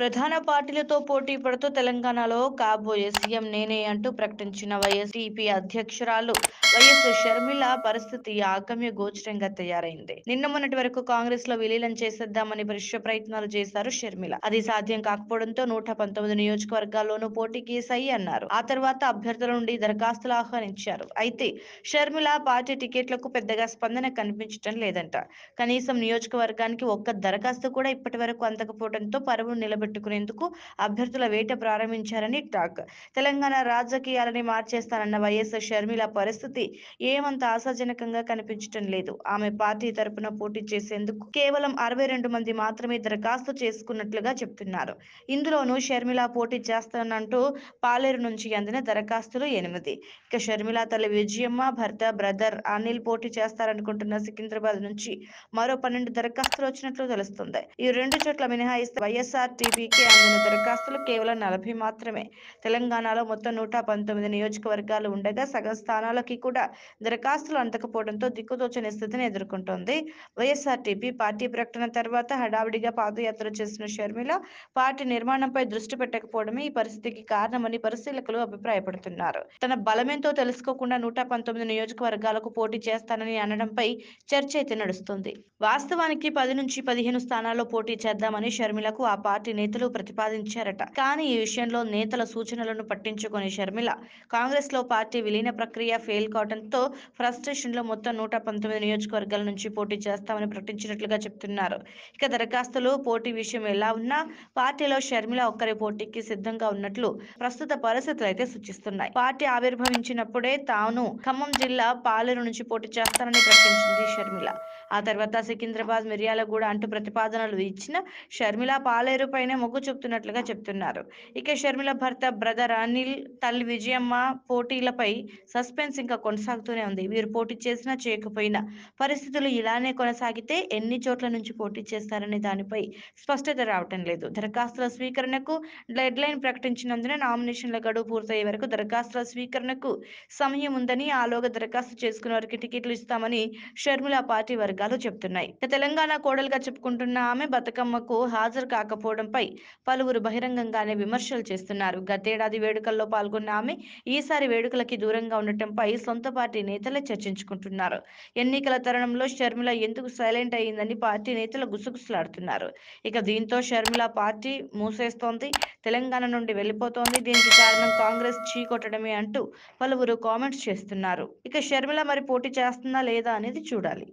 ప్రధాన పార్టీలతో పోటీ పడుతూ తెలంగాణలో కాబోయే సీఎం నేనే అంటూ ప్రకటించిన వైఎస్టీపీ అధ్యక్షురాలు వైఎస్ షర్మిల పరిస్థితి ఆగమ్య గోచరంగా తయారైంది నిన్న మొన్నటి వరకు కాంగ్రెస్ లో విలీనం చేసేద్దామని పరీక్ష ప్రయత్నాలు చేశారు షర్మిల అది సాధ్యం కాకపోవడంతో నూట పంతొమ్మిది నియోజకవర్గాల్లోనూ పోటీకి సై అన్నారు ఆ తర్వాత అభ్యర్థుల నుండి దరఖాస్తులు ఆహ్వానించారు అయితే షర్మిల పార్టీ టికెట్లకు పెద్దగా స్పందన కనిపించడం లేదంట కనీసం నియోజకవర్గానికి ఒక్క దరఖాస్తు కూడా ఇప్పటి వరకు అందకపోవడంతో పరువు నిలబడి నిలబెట్టుకునేందుకు అభ్యర్థుల వేట ప్రారంభించారని టాక్ తెలంగాణ రాజకీయాలని మార్చేస్తానన్న వైఎస్ షర్మిల పరిస్థితి ఏమంత ఆశాజనకంగా కనిపించటం లేదు ఆమె పార్టీ తరపున పోటీ చేసేందుకు కేవలం అరవై రెండు మంది మాత్రమే దరఖాస్తు చేసుకున్నట్లుగా చెప్తున్నారు ఇందులోనూ షర్మిల పోటీ చేస్తానంటూ పాలేరు నుంచి అందిన దరఖాస్తులు ఎనిమిది ఇక షర్మిల తల్లి విజయమ్మ భర్త బ్రదర్ అనిల్ పోటీ చేస్తారనుకుంటున్న సికింద్రాబాద్ నుంచి మరో పన్నెండు దరఖాస్తులు వచ్చినట్లు తెలుస్తుంది ఈ రెండు చోట్ల మినహాయిస్తే వైఎస్ఆర్ పీకే అందిన దరఖాస్తులు కేవలం నలభై మాత్రమే తెలంగాణలో మొత్తం నూట పంతొమ్మిది నియోజకవర్గాలు ఉండగా సగం స్థానాలకి కూడా దరఖాస్తులు అందకపోవడంతో దిక్కుతోచని స్థితిని ఎదుర్కొంటోంది వైఎస్ఆర్టీపీ పార్టీ ప్రకటన తర్వాత హడావిడిగా పాదయాత్ర చేసిన షర్మిల పార్టీ నిర్మాణంపై దృష్టి పెట్టకపోవడమే ఈ పరిస్థితికి కారణమని పరిశీలకులు అభిప్రాయపడుతున్నారు తన బలమేంతో తెలుసుకోకుండా నూట పంతొమ్మిది నియోజకవర్గాలకు పోటీ చేస్తానని అనడంపై చర్చ అయితే నడుస్తుంది వాస్తవానికి పది నుంచి పదిహేను స్థానాల్లో పోటీ చేద్దామని షర్మిలకు ఆ పార్టీ నేతలు ప్రతిపాదించారట కానీ ఈ విషయంలో నేతల సూచనలను పట్టించుకుని షర్మిల కాంగ్రెస్ లో పార్టీ విలీన ప్రక్రియ ఫెయిల్ కావడంతో ఫ్రస్ట్రేషన్ లో మొత్తం నూట పంతొమ్మిది నియోజకవర్గాల నుంచి పోటీ చేస్తామని ప్రకటించినట్లుగా చెప్తున్నారు ఇక దరఖాస్తులు పోటీ విషయం ఎలా ఉన్నా పార్టీలో షర్మిల ఒక్కరి పోటీకి సిద్ధంగా ఉన్నట్లు ప్రస్తుత పరిస్థితులు అయితే సూచిస్తున్నాయి పార్టీ ఆవిర్భవించినప్పుడే తాను ఖమ్మం జిల్లా పాలేరు నుంచి పోటీ చేస్తానని ప్రకటించింది షర్మిల ఆ తర్వాత సికింద్రాబాద్ మిర్యాలగూడ అంటూ ప్రతిపాదనలు ఇచ్చిన షర్మిల పాలేరు పైన చేయాలనే మొగ్గు చూపుతున్నట్లుగా చెప్తున్నారు ఇక షర్మిల భర్త బ్రదర్ అనిల్ తల్లి విజయమ్మ పోటీలపై సస్పెన్స్ ఇంకా కొనసాగుతూనే ఉంది వీరు పోటీ చేసినా చేయకపోయినా పరిస్థితులు ఇలానే కొనసాగితే ఎన్ని చోట్ల నుంచి పోటీ చేస్తారనే దానిపై స్పష్టత రావటం లేదు దరఖాస్తుల స్వీకరణకు డెడ్ లైన్ ప్రకటించినందున నామినేషన్ల గడువు పూర్తయ్యే వరకు దరఖాస్తుల స్వీకరణకు సమయం ఉందని ఆలోగ దరఖాస్తు చేసుకున్న వారికి టికెట్లు ఇస్తామని షర్మిల పార్టీ వర్గాలు చెప్తున్నాయి తెలంగాణ కోడలుగా చెప్పుకుంటున్న ఆమె బతుకమ్మకు హాజరు కాకపోవడంపై ఆమెపై పలువురు బహిరంగంగానే విమర్శలు చేస్తున్నారు గతేడాది వేడుకల్లో పాల్గొన్న ఆమె ఈసారి వేడుకలకి దూరంగా ఉండటంపై సొంత పార్టీ నేతలే చర్చించుకుంటున్నారు ఎన్నికల తరుణంలో షర్మిల ఎందుకు సైలెంట్ అయ్యిందని పార్టీ నేతలు గుసగుసలాడుతున్నారు ఇక దీంతో షర్మిల పార్టీ మూసేస్తోంది తెలంగాణ నుండి వెళ్ళిపోతోంది దీనికి కారణం కాంగ్రెస్ చీకొట్టడమే అంటూ పలువురు కామెంట్స్ చేస్తున్నారు ఇక షర్మిల మరి పోటీ చేస్తుందా లేదా అనేది చూడాలి